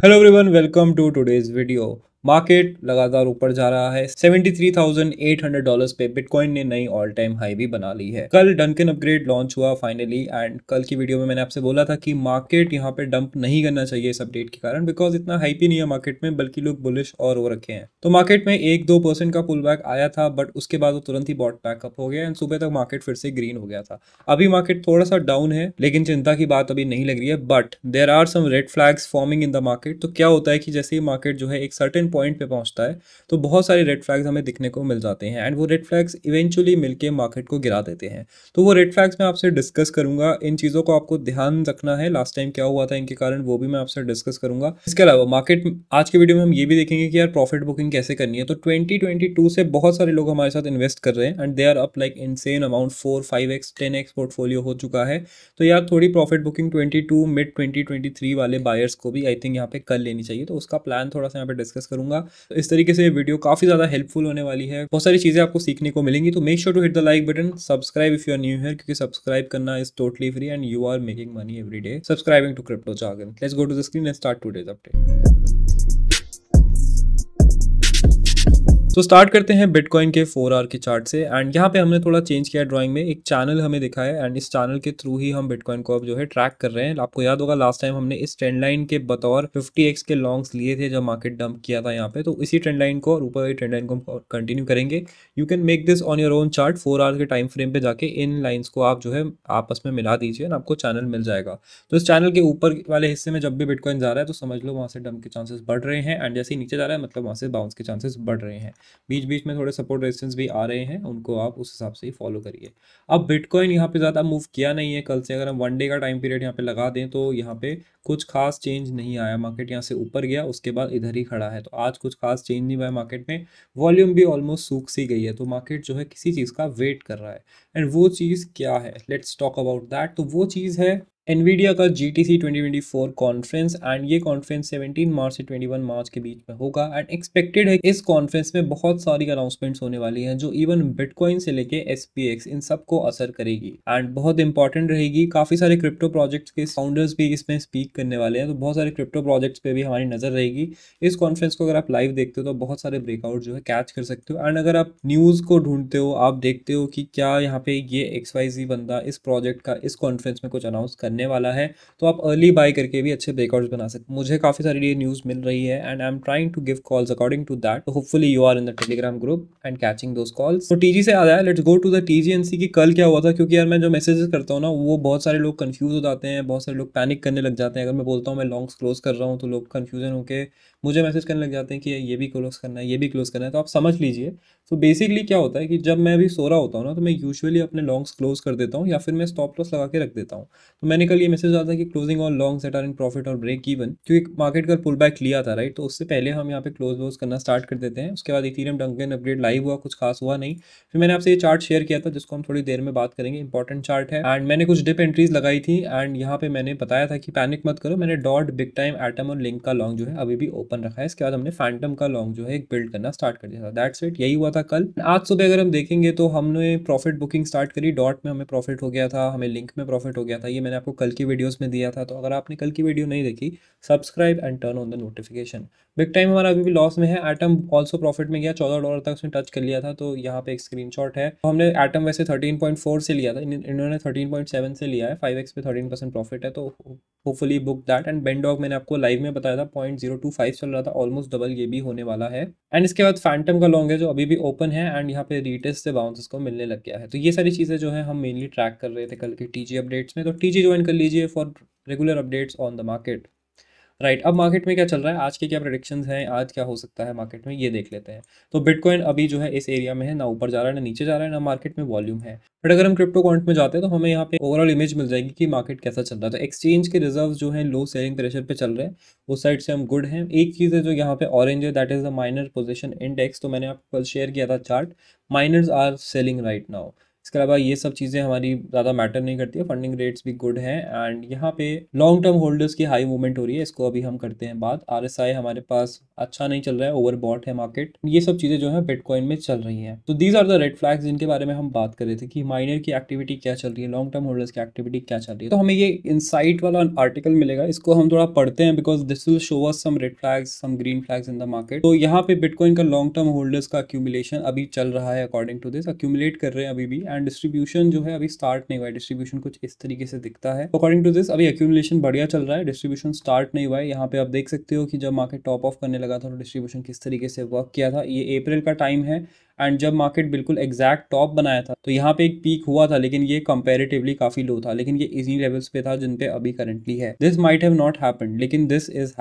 Hello everyone, welcome to today's video. Market लगातार ऊपर जा रहा है 73,800 डॉलर्स पे बिटकॉइन ने नई ऑल टाइम हाई भी बना ली है कल डंकन अपग्रेड लॉन्च हुआ फाइनली एंड कल की वीडियो में मैंने आपसे बोला था कि मार्केट यहाँ पे डंप नहीं करना चाहिए इस अपडेट के कारण बिकॉज इतना हाई भी नहीं है मार्केट में बल्कि लोग बुलिश और हो रखे हैं तो मार्केट में एक दो परसेंट का पुल बैक आया था बट उसके बाद वो तुरंत ही बॉट बैकअप हो गया एंड सुबह तक मार्केट फिर से ग्रीन हो गया था अभी मार्केट थोड़ा सा डाउन है लेकिन चिंता की बात अभी नहीं लग रही है but there are some red flags forming in the market तो क्या होता है कि जैसे ही मार्केट जो है एक सर्टन इन्फ्लेक्शन पॉइंट पे पहुंचता है तो बहुत सारे रेड फ्लैग्स हमें दिखने को मिल जाते हैं एंड वो रेड फ्लैग्स इवेंचुअली मिलके मार्केट को गिरा देते हैं तो वो रेड फ्लैग्स मैं आपसे डिस्कस करूंगा इन चीज़ों को आपको ध्यान रखना है लास्ट टाइम क्या हुआ था इनके कारण वो भी मैं आपसे डिस्कस करूंगा इसके अलावा मार्केट आज के वीडियो में हम ये भी देखेंगे कि यार प्रॉफिट बुकिंग कैसे करनी है तो ट्वेंटी से बहुत सारे लोग हमारे साथ इन्वेस्ट कर रहे हैं and they are up like insane amount four five X ten X portfolio हो चुका है तो यार थोड़ी profit booking twenty mid twenty वाले बायर्स को भी आई थिंक यहाँ पे कर लेनी चाहिए तो उसका प्लान थोड़ा सा यहाँ पे डिस्कस करूँ करूँगा इस तरीके से वीडियो काफ़ी ज़्यादा हेल्पफुल होने वाली है बहुत सारी चीज़ें आपको सीखने को मिलेंगी तो make sure to hit the like button subscribe if you're new new है क्योंकि सब्सक्राइब करना is totally free and you are making money every day subscribing to crypto Jagan let's go to the screen and start today's update so so start करते हैं bitcoin के four hour के chart से and यहाँ पे हमने थोड़ा change किया ड्राइंग में एक चैनल हमें दिखा है एंड इस चैनल के थ्रू ही हम बिटकॉइन को अब जो है ट्रैक कर रहे हैं आपको याद होगा लास्ट टाइम हमने इस ट्रेंड लाइन के बतौर 50x के लॉन्ग्स लिए थे जब मार्केट डंप किया था यहाँ पे तो इसी ट्रेंड लाइन को और ऊपर वाली ट्रेंड लाइन को हम कंटिन्यू करेंगे you can make this on your own chart four hour के टाइम फ्रेम पे जाके इन लाइन्स को आप जो है आपस में मिला दीजिए एंड आपको चैनल मिल जाएगा तो इस चैनल के ऊपर वाले हिस्से में जब भी बिटकॉइन जा रहा है तो समझ लो वहाँ से डंप के चांसेस बढ़ रहे हैं एंड जैसे ही नीचे जा रहा है मतलब वहाँ से बाउंस के चांसेस बढ़ रहे हैं बीच बीच में थोड़े सपोर्ट रेजिस्टेंस भी आ रहे हैं उनको आप उस हिसाब से ही फॉलो करिए अब बिटकॉइन यहाँ पे ज़्यादा मूव किया नहीं है कल से अगर हम वन डे का टाइम पीरियड यहाँ पे लगा दें तो यहाँ पे कुछ खास चेंज नहीं आया मार्केट यहाँ से ऊपर गया उसके बाद इधर ही खड़ा है तो आज कुछ खास चेंज नहीं हुआ मार्केट में वॉल्यूम भी ऑलमोस्ट सूख सी गई है तो मार्केट जो है किसी चीज़ का वेट कर रहा है एंड वो चीज़ क्या है लेट्स टॉक अबाउट दैट तो वो चीज़ है एनवीडिया का G T C twenty twenty four conference and ये कॉन्फ्रेंस सेवेंटीन मार्च से ट्वेंटी वन मार्च के बीच में होगा एंड एक्सपेक्टेड है इस कॉन्फ्रेंस में बहुत सारी अनाउंसमेंट्स होने वाली हैं जो इवन बिटकॉइन से लेके एस पी एक्स इन को असर करेगी एंड बहुत इंपॉर्टेंट रहेगी काफ़ी सारे क्रिप्टो प्रोजेक्ट्स के फाउंडर्स भी इसमें स्पीक करने वाले हैं तो बहुत सारे क्रिप्टो प्रोजेक्ट्स पर भी हमारी नज़र रहेगी इस कॉन्फ्रेंस को अगर आप लाइव देखते हो तो बहुत सारे ब्रेकआउट जो है कैच कर सकते हो एंड अगर आप न्यूज़ को ढूंढते हो आप देखते हो कि क्या यहाँ पे ये एक्स वाई जी बंदा इस प्रोजेक्ट का इस कॉन्फ्रेंस में कुछ अनाउंस करने बनने वाला है तो आप अर्ली बाय करके भी अच्छे ब्रेकआउट्स बना सकते मुझे काफ़ी सारी ये न्यूज़ मिल रही है and I am trying to give calls according to that hopefully you are in the Telegram group and catching those calls तो टी तो से आ है let's go to the TGNC की कल क्या हुआ था क्योंकि यार मैं जो मैसेजेस करता हूँ ना वो बहुत सारे लोग कन्फ्यूज हो जाते हैं बहुत सारे लोग पैनिक करने लग जाते हैं अगर मैं बोलता हूँ मैं लॉन्ग्स क्लोज कर रहा हूँ तो लोग कन्फ्यूजन होकर मुझे मैसेज करने लग जाते हैं कि ये भी क्लोज करना है ये भी क्लोज करना है तो आप समझ लीजिए तो बेसिकली क्या होता है कि जब मैं भी सो रहा होता हूँ ना तो मैं यूजुअली अपने लॉन्ग्स क्लोज कर देता हूँ या फिर मैं स्टॉप लॉस लगा के रख देता हूँ तो मैंने कल ये मैसेज आता है कि closing all long set are in profit और ब्रेक इवन क्योंकि मार्केट का पुल बैक लिया था राइट तो उससे पहले हम यहाँ पे क्लोज वोज करना स्टार्ट कर देते हैं उसके बाद इथीरियम डंकन अपग्रेड लाइव हुआ कुछ खास हुआ नहीं फिर मैंने आपसे ये चार्ट शेयर किया था जिसको हम थोड़ी देर में बात करेंगे इंपॉर्टेंट चार्ट है एंड मैंने कुछ डिप एंट्रीज लगाई थी एंड यहाँ पे मैंने बताया था कि पैनिक मत करो मैंने डॉट बिग टाइम एटम और लिंक का लॉन्ग जो है अभी भी ओपन रखा है इसके बाद हमने फैंटम का लॉन्ग जो है एक बिल्ड करना स्टार्ट कर दिया था दैट्स इट यही हुआ था कल आज सुबह अगर हम देखेंगे तो हमने प्रॉफिट बुकिंग स्टार्ट करी डॉट में हमें प्रॉफिट हो गया था हमें लिंक में प्रॉफिट हो गया था ये मैंने आपको कल की वीडियोस में दिया था तो अगर आपने कल की वीडियो नहीं देखी subscribe and turn on the notification big time हमारा अभी भी लॉस में है एटम ऑल्सो प्रॉफिट में गया चौदह डॉलर तक उसने टच कर लिया था तो यहाँ पे एक स्क्रीन है तो हमने एटम वैसे थर्टीन से लिया था इन्होंने थर्टीन से लिया है फाइव पे थर्टीन प्रॉफिट है तो होपफुली बुक दैट एंड बेंडॉग मैंने आपको लाइव में बताया था पॉइंट चल रहा था ऑलमोस्ट डबल ये भी होने वाला है एंड इसके बाद फैंटम का लॉन्ग है जो अभी भी ओपन है एंड यहाँ पे रिटेस्ट से बाउंस को मिलने लग गया है तो ये सारी चीज़ें जो है हम मेनली ट्रैक कर रहे थे कल के टीजी अपडेट्स में तो टीजी जो ज्वाइन कर लीजिए for regular updates on the market right अब मार्केट में क्या चल रहा है आज के क्या प्रडिक्शंस हैं आज क्या हो सकता है मार्केट में ये देख लेते हैं तो बिटकॉइन अभी जो है इस एरिया में है ना ऊपर जा रहा है ना नीचे जा रहा है ना मार्केट में वॉल्यूम है बट अगर हम क्रिप्टो कॉइंट में जाते हैं तो हमें यहाँ पे ओवरऑल इमेज मिल जाएगी कि मार्केट कैसा चल रहा है तो एक्सचेंज के रिजर्व जो है लो सेलिंग प्रेशर पर चल रहे हैं उस साइड से हम गुड हैं एक चीज़ है जो यहाँ पे ऑरेंज है that is the miner position index तो मैंने आपको कल शेयर किया था chart miners are selling right now इसके अलावा ये सब चीज़ें हमारी ज़्यादा मैटर नहीं करती है फंडिंग रेट्स भी गुड हैं एंड यहाँ पे लॉन्ग टर्म होल्डर्स की हाई मूवमेंट हो रही है इसको अभी हम करते हैं बात आर हमारे पास अच्छा नहीं चल रहा है ओवर है मार्केट ये सब चीज़ें जो है बिटकॉइन में चल रही हैं तो these are the red flags जिनके बारे में हम बात कर रहे थे कि माइनर की एक्टिविटी क्या चल रही है लॉन्ग टर्म होल्डर्स की एक्टिविटी क्या चल रही है तो हमें ये इंसाइट वाला आर्टिकल मिलेगा इसको हम थोड़ा पढ़ते हैं because this will show us some red flags some green flags in the market तो यहाँ पे बिटकॉइन का लॉन्ग टर्म होल्डर्स का अक्यूमुलेशन अभी चल रहा है अकॉर्डिंग टू दिस अक्यूमुलेट कर रहे हैं अभी भी एंड एंड डिस्ट्रीब्यूशन जो है अभी स्टार्ट नहीं हुआ है डिस्ट्रीब्यूशन कुछ इस तरीके से दिखता है अकॉर्डिंग टू दिस अभी एक्यूमुलेशन बढ़िया चल रहा है डिस्ट्रीब्यूशन स्टार्ट नहीं हुआ है यहाँ पे आप देख सकते हो कि जब मार्केट टॉप ऑफ करने लगा था तो डिस्ट्रीब्यूशन किस तरीके से वर्क किया था ये अप्रैल का टाइम है एंड जब मार्केट बिल्कुल एग्जैक्ट टॉप बनाया था तो यहाँ पे एक पीक हुआ था लेकिन ये कंपेरेटिवली काफी लो था लेकिन ये इजी लेवल्स पे था जिन पे अभी करंटली है this might have not happen लेकिन दिस इज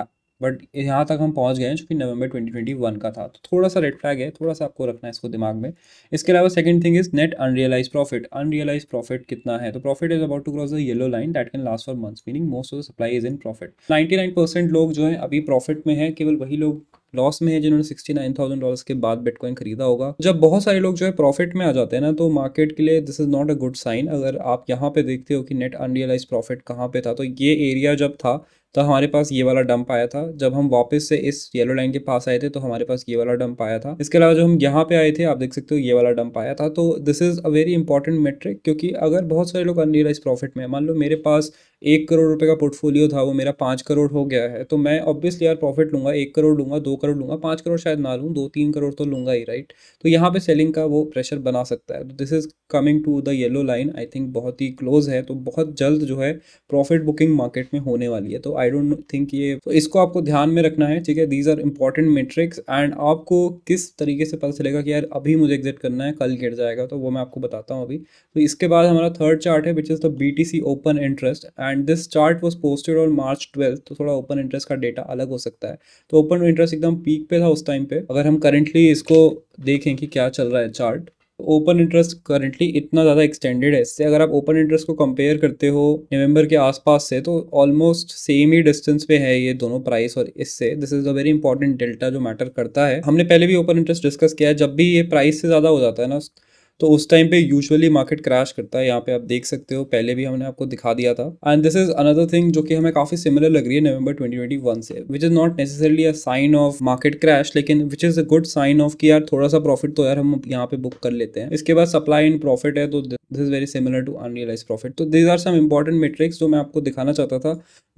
बट यहाँ तक हम पहुँच गए हैं जो कि नवंबर 2021 का था तो थोड़ा सा रेड फ्लैग है थोड़ा सा आपको रखना है इसको दिमाग में इसके अलावा second thing is net unrealize profit unrealize profit कितना है तो profit is about to cross the yellow line that can last for months meaning most of the supply is in profit ninety लोग जो है अभी प्रॉफिट में है केवल वही लोग लॉस में है जिन्होंने सिक्सटी नाइन थाउजेंड डॉलर के बाद बिटकॉइन खरीदा होगा जब बहुत सारे लोग जो है प्रॉफिट में आ जाते हैं ना तो मार्केट के लिए this is not a good sign अगर आप यहाँ पे देखते हो कि नेट अनरियलाइज प्रॉफिट कहाँ पे था तो ये एरिया जब था तो हमारे पास ये वाला डंप आया था जब हम वापस से इस येलो लाइन के पास आए थे तो हमारे पास ये वाला डंप आया था इसके अलावा जो हम यहाँ पे आए थे आप देख सकते हो ये वाला डंप आया था तो this is a very important metric क्योंकि अगर बहुत सारे लोग अनरियलाइज प्रॉफिट में मान लो मेरे पास एक करोड़ रुपए का पोर्टफोलियो था वो मेरा पांच करोड़ हो गया है तो मैं ऑब्वियसली यार प्रॉफिट लूंगा एक करोड़ लूंगा दो करोड़ लूंगा पाँच करोड़ शायद ना लूँ दो तीन करोड़ तो लूंगा ही राइट तो यहाँ पे सेलिंग का वो प्रेशर बना सकता है तो this is coming to the yellow line I think बहुत ही क्लोज है तो बहुत जल्द जो है प्रॉफिट बुकिंग मार्केट में होने वाली है तो आई आई डोंट थिंक ये तो इसको आपको ध्यान में रखना है ठीक है these are important metrics and आपको किस तरीके से पता चलेगा कि यार अभी मुझे एग्जिट करना है कल गिर जाएगा तो वो मैं आपको बताता हूँ अभी तो इसके बाद हमारा थर्ड चार्ट है which is the B T C open interest and this chart was posted और मार्च ट्वेल्थ तो थोड़ा ओपन इंटरेस्ट का डेटा अलग हो सकता है तो ओपन इंटरेस्ट एकदम पीक पे था उस टाइम पे अगर हम करेंटली इसको देखें कि क्या चल रहा है चार्ट ओपन इंटरेस्ट करेंटली इतना ज़्यादा एक्सटेंडेड है इससे अगर आप ओपन इंटरेस्ट को कंपेयर करते हो नवंबर के आसपास से तो ऑलमोस्ट सेम ही डिस्टेंस पे है ये दोनों प्राइस और इससे this is a very important delta जो मैटर करता है हमने पहले भी ओपन इंटरेस्ट डिस्कस किया है जब भी ये प्राइस से ज़्यादा हो जाता है ना तो उस टाइम पे यूजुअली मार्केट क्रैश करता है यहाँ पे आप देख सकते हो पहले भी हमने आपको दिखा दिया था and this is another thing जो कि हमें काफी सिमिलर लग रही है नवंबर 2021 से which is not necessarily a sign of market crash लेकिन which is a good sign of कि यार थोड़ा सा प्रॉफिट तो यार हम यहाँ पे बुक कर लेते हैं इसके बाद सप्लाई एंड प्रॉफिट है तो this is very similar to unrealise profit तो these are some important metrics जो मैं आपको दिखाना चाहता था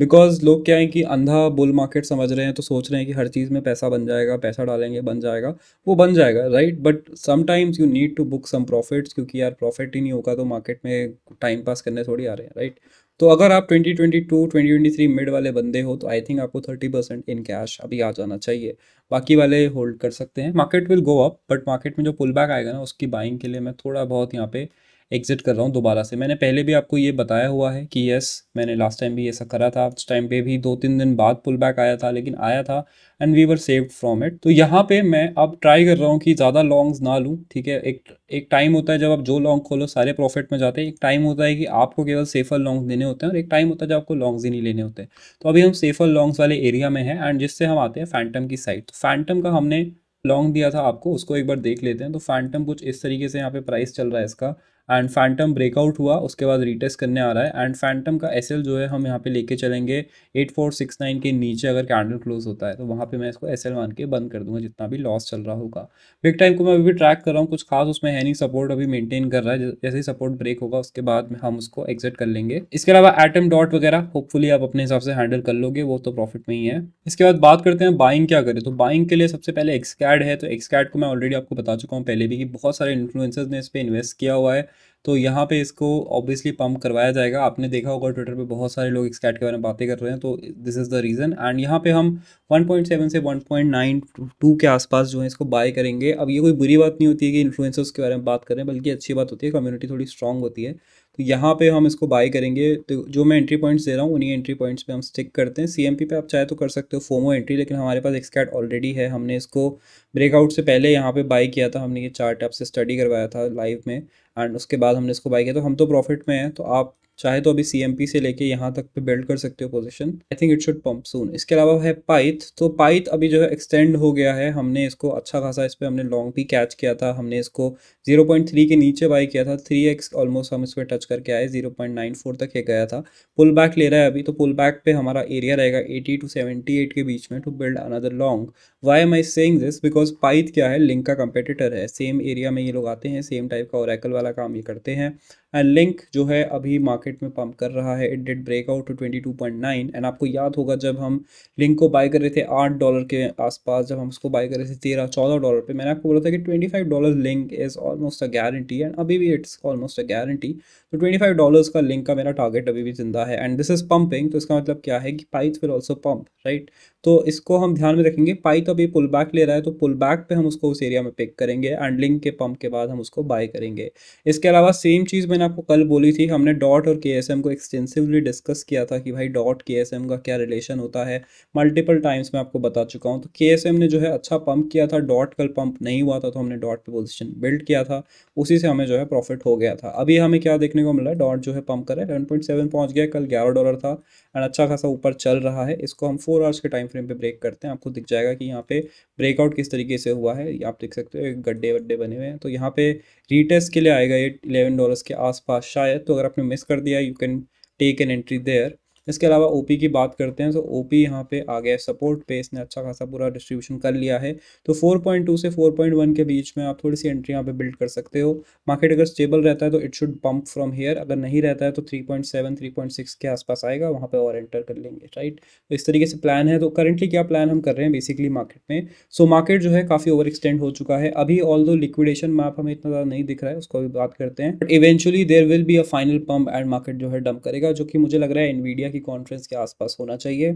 बिकॉज लोग क्या है कि अंधा बुल मार्केट समझ रहे हैं तो सोच रहे हैं कि हर चीज़ में पैसा बन जाएगा पैसा डालेंगे बन जाएगा वो बन जाएगा right but sometimes you need to book some profits क्योंकि यार प्रॉफिट ही नहीं होगा तो मार्केट में टाइम पास करने थोड़ी आ रहे हैं राइट तो अगर आप 2022, 2023 मिड वाले बंदे हो तो आई थिंक आपको 30 परसेंट इन कैश अभी आ जाना चाहिए बाकी वाले होल्ड कर सकते हैं market will go up but market में जो पुल बैक आएगा ना उसकी बाइंग के लिए मैं थोड़ा बहुत यहाँ पे एग्ज़िट कर रहा हूँ दोबारा से मैंने पहले भी आपको ये बताया हुआ है कि यस मैंने लास्ट टाइम भी ऐसा करा था उस टाइम पे भी दो तीन दिन बाद पुल बैक आया था लेकिन आया था and we were saved from it तो यहाँ पे मैं अब ट्राई कर रहा हूँ कि ज़्यादा लॉन्ग्स ना लूँ ठीक है एक एक टाइम होता है जब आप जो लॉन्ग खोलो सारे प्रॉफिट में जाते हैं एक टाइम होता है कि आपको केवल सेफर लॉन्ग्स देने होते हैं और एक टाइम होता है जब आपको लॉन्ग्स ही नहीं लेने होते तो अभी हम सेफर लॉन्ग्स वाले एरिया में हैं एंड जिससे हम आते हैं फैंटम की साइड तो फैंटम का हमने लॉन्ग दिया था आपको उसको एक बार देख लेते हैं तो फैंटम कुछ इस तरीके से यहाँ पे प्राइस चल रहा है इसका एंड फैंटम ब्रेकआउट हुआ उसके बाद रिटेस्ट करने आ रहा है एंड फैंटम का एस जो है हम यहाँ पे लेके चलेंगे एट फोर सिक्स नाइन के नीचे अगर कैंडल क्लोज होता है तो वहाँ पे मैं इसको एस मान के बंद कर दूंगा जितना भी लॉस चल रहा होगा बिग टाइम को मैं अभी भी ट्रैक कर रहा हूँ कुछ खास उसमें है नहीं सपोर्ट अभी मेनटेन कर रहा है जैसे ही सपोर्ट ब्रेक होगा उसके बाद हम उसको एग्जिट कर लेंगे इसके अलावा एटम डॉट वगैरह होपफुली आप अपने हिसाब से हैंडल कर लोगे वो तो प्रॉफिट में ही है इसके बाद बात करते हैं बाइंग क्या करें तो बाइंग के लिए सबसे पहले एक्सकैड है तो एक्सकैड को मैं ऑलरेडी आपको बता चुका हूँ पहले भी कि बहुत सारे इन्फ्लुएंसर्स ने इस पर इन्वेस्ट किया हुआ है तो यहाँ पे इसको ऑब्वियसली पंप करवाया जाएगा आपने देखा होगा ट्विटर पे बहुत सारे लोग एक्सकैट के बारे में बातें कर रहे हैं तो this is the reason and यहाँ पे हम 1.7 से 1.92 के आसपास जो है इसको बाय करेंगे अब ये कोई बुरी बात नहीं होती है कि इन्फ्लुएंसर्स के बारे में बात करें बल्कि अच्छी बात होती है कम्युनिटी थोड़ी स्ट्रॉग होती है तो यहाँ पे हम इसको बाय करेंगे तो जो मैं एंट्री पॉइंट्स दे रहा हूँ उन्हीं एंट्री पॉइंट्स पे हम स्टिक करते हैं सी पे आप चाहे तो कर सकते हो फोमो एंट्री लेकिन हमारे पास एक्सकैट ऑलरेडी है हमने इसको ब्रेकआउट से पहले यहाँ पे बाय किया था हमने ये चार्ट आपसे स्टडी करवाया था लाइव में एंड उसके बाद हमने इसको बाई किया तो हम तो प्रॉफिट में हैं तो आप चाहे तो अभी सी से लेके यहाँ तक पे बिल्ड कर सकते हो position I think it should pump soon इसके अलावा है पाइथ तो पाइथ अभी जो है एक्सटेंड हो गया है हमने इसको अच्छा खासा इस पर हमने लॉन्ग भी कैच किया था हमने इसको 0.3 के नीचे बाई किया था 3x ऑलमोस्ट हम इस पर टच करके आए 0.94 तक ये गया था पुल बैक ले रहा है अभी तो पुल बैक पे हमारा एरिया रहेगा एटी टू एट के बीच में to build another long why am I saying this because Pyth क्या है लिंक का कंपेटिटर है सेम एरिया में ये लोग आते हैं सेम टाइप का ओरेकल वाला काम ये करते हैं एंड लिंक जो है अभी मार्केट में पंप कर रहा है it did breakout to twenty two point nine and आपको याद होगा जब हम लिंक को बाय कर रहे थे आठ डॉलर के आसपास जब हम उसको बाय कर रहे थे तेरह चौदह डॉलर पे मैंने आपको बोला था कि twenty five dollar link is almost a guarantee and अभी भी इट्स ऑलमोस्ट अ गारंटी तो ट्वेंटी फाइव डॉलर्स का लिंक का मेरा टारगेट अभी भी जिंदा है एंड दिस इज पंपिंग तो इसका मतलब क्या है कि Pyth will also pump right तो इसको हम ध्यान में रखेंगे पाइथ अभी पुल बैक ले रहा है तो पुल बैक पे हम उसको उस एरिया में पिक करेंगे एंड लिंक के पंप के बाद हम उसको बाय करेंगे इसके अलावा सेम चीज़ मैंने आपको कल बोली थी हमने डॉट और के को एक्सटेंसिवली डिस्कस किया था कि भाई डॉट के का क्या रिलेशन होता है मल्टीपल टाइम्स मैं आपको बता चुका हूँ तो के ने जो है अच्छा पंप किया था डॉट कल पंप नहीं हुआ था तो हमने डॉट पर पोजिशन बिल्ड किया था उसी से हमें जो है प्रॉफिट हो गया था अभी हमें क्या देखने देखने को मिला है डॉट जो है पंप कर रहा है इलेवन सेवन पहुँच गया कल ग्यारह डॉलर था एंड अच्छा खासा ऊपर चल रहा है इसको हम फोर आवर्स के टाइम फ्रेम पे ब्रेक करते हैं आपको दिख जाएगा कि यहाँ पे ब्रेकआउट किस तरीके से हुआ है आप देख सकते हो गड्ढे वड्डे बने हुए हैं तो यहाँ पे रीटेस्ट के लिए आएगा ये इलेवन डॉलर्स के आसपास शायद तो अगर आपने मिस कर दिया you can take an entry there इसके अलावा ओ की बात करते हैं तो ओ पी यहाँ पे आ गया सपोर्ट पे इसने अच्छा खासा पूरा डिस्ट्रीब्यूशन कर लिया है तो 4.2 से 4.1 के बीच में आप थोड़ी सी एंट्री यहाँ पे बिल्ड कर सकते हो मार्केट अगर स्टेबल रहता है तो it should pump from here अगर नहीं रहता है तो पॉइंट सिक्स के आसपास आएगा वहाँ पर और एंटर कर लेंगे राइट तो इस तरीके से प्लान है तो करेंटली क्या प्लान हम कर रहे हैं बेसिकली मार्केट में सो so, मार्केट जो है काफ़ी ओवर एक्सटेंड हो चुका है अभी ऑल दो लिक्विडेशन मैप हमें इतना ज़्यादा नहीं दिख रहा है उसको भी बात करते हैं but eventually there will be a final pump and market जो है डंप करेगा जो कि मुझे लग रहा है इन्वीडिया की कॉन्फ्रेंस के आसपास होना चाहिए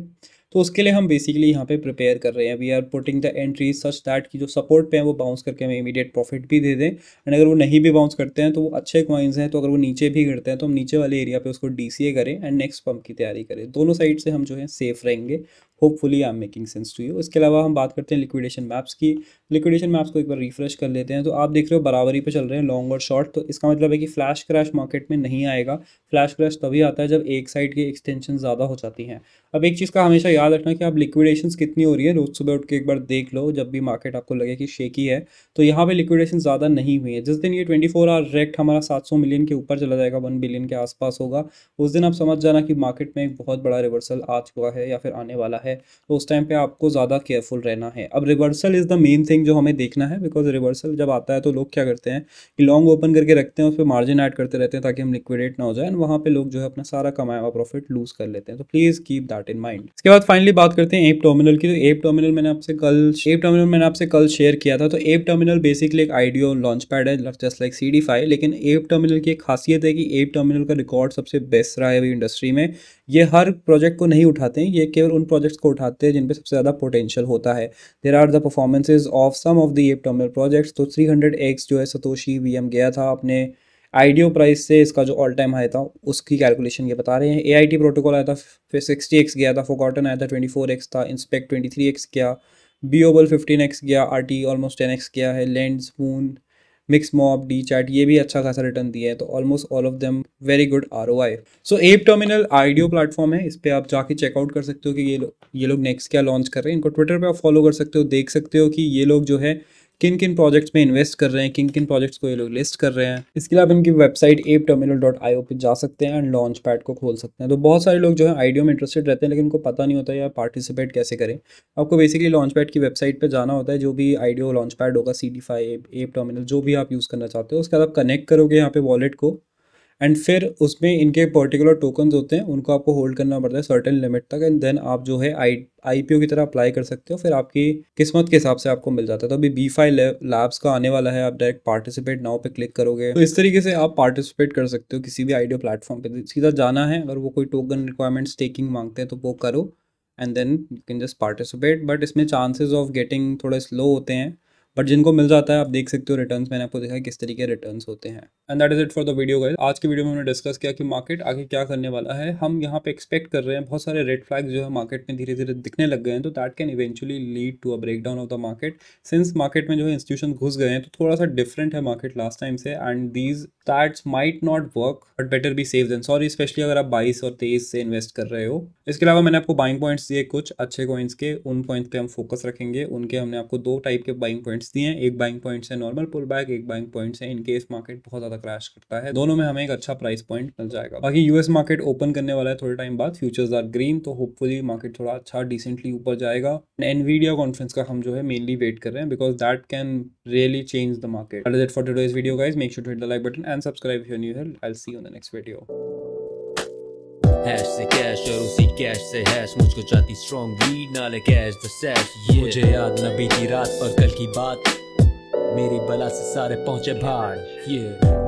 तो उसके लिए हम बेसिकली यहाँ पे प्रिपेयर कर रहे हैं we are putting the entries such that कि जो सपोर्ट पे है वो बाउंस करके हमें इमीडिएट प्रॉफिट भी दे दें एंड अगर वो नहीं भी बाउंस करते हैं तो वो अच्छे क्वाइंस हैं तो अगर वो नीचे भी गिरते हैं तो हम नीचे वाले एरिया पर उसको डी करें एंड नेक्स्ट पम्प की तैयारी करें दोनों साइड से हम जो है सेफ रहेंगे hopefully I am making sense to you इसके अलावा हम बात करते हैं लिक्विडेशन मैप्स की लिक्विडेशन मैप्स को एक बार रिफ्रेश कर लेते हैं तो आप देख रहे हो बराबरी पे चल रहे हैं लॉन्ग और शॉर्ट तो इसका मतलब है कि फ्लैश क्रैश मार्केट में नहीं आएगा फ्लैश क्रैश तभी आता है जब एक साइड की एक्सटेंशन ज़्यादा हो जाती हैं अब एक चीज़ का हमेशा याद याद रखना कि आप लिक्विडेशन कितनी हो रही है रोज़ सुबह उठ के एक बार देख लो जब भी मार्केट आपको लगे कि शेकी है तो यहाँ पे लिक्विडेशन ज़्यादा नहीं हुई है जिस दिन ये 24 फोर आवर रेक्ट हमारा 700 मिलियन के ऊपर चला जाएगा 1 बिलियन के आसपास होगा उस दिन आप समझ जाना कि मार्केट में एक बहुत बड़ा रिवर्सल आ चुका है या फिर आने वाला है तो उस टाइम पर आपको ज़्यादा केयरफुल रहना है अब reversal is the main thing जो हमें देखना है बिकॉज रिवर्सल जब आता है तो लोग क्या करते हैं कि लॉन्ग ओपन करके रखते हैं उस पर मार्जिन ऐड करते रहते हैं ताकि हम लिक्विडेट ना हो जाए एंड वहाँ पर लोग जो है अपना सारा कमाया हुआ प्रॉफिट लूज़ कर लेते हैं तो please keep that in mind इसके बाद बाद फाइनली बात करते हैं एप टर्मिनल की तो एप टर्मिनल मैंने आपसे कल एप टर्मिनल मैंने आपसे कल शेयर किया था तो एप टर्मिनल बेसिकली एक आइडियो लॉन्च पैड है just like C D five लेकिन एप टर्मिनल की एक खासियत है कि एप टर्मिनल का रिकॉर्ड सबसे बेस्ट रहा है अभी इंडस्ट्री में ये हर प्रोजेक्ट को नहीं उठाते हैं ये केवल उन प्रोजेक्ट्स को उठाते हैं जिनपे सबसे ज़्यादा पोटेंशियल होता है there are the performances of some of the Ape Terminal projects तो थ्री हंड्रेड एक्स जो है सतोशी वी एम गया था अपने आइडियो प्राइस से इसका जो ऑल टाइम हाई था उसकी कैलकुलेशन ये बता रहे हैं ए आई टी प्रोटोकॉल आया था फिर सिक्सटी एक्स गया था फोकॉटन आया था ट्वेंटी फोर एक्स था इंस्पेक्ट ट्वेंटी थ्री एक्स गया बी ओबल फिफ्टीन एक्स गया R T almost ten x गया है लेंड स्पून मिक्स मॉप डी चैट ये भी अच्छा खासा रिटर्न दिया है तो almost all of them very good R O I so Ape Terminal IDO platform है इस पर आप जाके चेकआउट कर सकते हो कि ये लोग ये लोग नेक्स्ट क्या लॉन्च कर रहे हैं इनको ट्विटर पर आप फॉलो कर सकते हो देख सकते हो कि ये लोग जो है किन किन प्रोजेक्ट्स में इन्वेस्ट कर रहे हैं किन किन प्रोजेक्ट्स को ये लोग लिस्ट कर रहे हैं इसके अलावा इनकी website Ape Terminal dot I पे जा सकते हैं एंड लॉन्च पैड को खोल सकते हैं तो बहुत सारे लोग जो है आइडियो में इंटरेस्टेड रहते हैं लेकिन उनको पता नहीं होता है यार पार्टिसिपेट कैसे करें आपको बेसिकली लॉन्च पैड की वेबसाइट पर जाना होता है जो भी आइडियो लॉन्च पैड होगा C D five Ape Terminal जो भी आप यूज़ करना चाहते हो उसके बाद आप कनेक्ट करोगे यहाँ पे वॉलेट को एंड फिर उसमें इनके पर्टिकुलर टोकन होते हैं उनको आपको होल्ड करना पड़ता है सर्टेन लिमिट तक एंड देन आप जो है आई आई की तरह अप्लाई कर सकते हो फिर आपकी किस्मत के हिसाब से आपको मिल जाता है तो अभी बी फाइव लैब्स का आने वाला है आप डायरेक्ट पार्टिसिपेट नाउ पे क्लिक करोगे तो इस तरीके से आप पार्टिसिपेट कर सकते हो किसी भी आइडियो प्लेटफॉर्म पे सीधा जाना है अगर वो कोई टोकन रिक्वायरमेंट्स टेकिंग मांगते हैं तो वो करो and then you can just participate but इसमें चांसेज ऑफ गेटिंग थोड़े स्लो होते हैं बट जिनको मिल जाता है आप देख सकते हो रिटर्न मैंने आपको देखा किस तरीके रिटर्न होते हैं and that is it for the video guys आज की वीडियो में हमने डिस्कस किया कि मार्केट आगे क्या करने वाला है हम यहाँ पे एक्सपेक्ट कर रहे हैं बहुत सारे रेड फ्लैग्स जो है मार्केट में धीरे धीरे दिखने लग गए हैं तो that can eventually lead to a break down of the market since market में जो है इंस्टीट्यूशन घुस गए हैं तो थोड़ा सा डिफरेंट है मार्केट लास्ट टाइम से and these that's might not work but better be safe than sorry especially अगर आप बाईस और तेईस से इन्वेस्ट कर रहे हो इसके अलावा मैंने आपको बाइंग पॉइंट्स दिए कुछ अच्छे कॉइन्स के उन पॉइंट्स पे हम फोकस रखेंगे उनके हमने आपको दो टाइप के बाइंग पॉइंट पॉइंट्स दिए हैं एक बाइंग पॉइंट है नॉर्मल पुल बैक एक बाइंग पॉइंट है इनकेस मार्केट बहुत ज्यादा क्रैश करता है दोनों में हमें एक अच्छा प्राइस पॉइंट मिल जाएगा बाकी यूएस मार्केट ओपन करने वाला है थोड़े टाइम बाद फ्यूचर्स आर ग्रीन तो होपफुली मार्केट थोड़ा अच्छा डिसेंटली ऊपर जाएगा एनवीडिया कॉन्फ्रेंस का हम जो है मेनली वेट कर रहे हैं because that can really change the market for today's video guys make sure to hit the like button and subscribe your new help I see you the next video हैश से कैश और उसी कैश से हैश मुझको जाती स्ट्रॉन्ग रीड नाले कैश द सैश ये मुझे याद न बीती रात और कल की बात मेरी बला से सारे पहुंचे भाड़ ये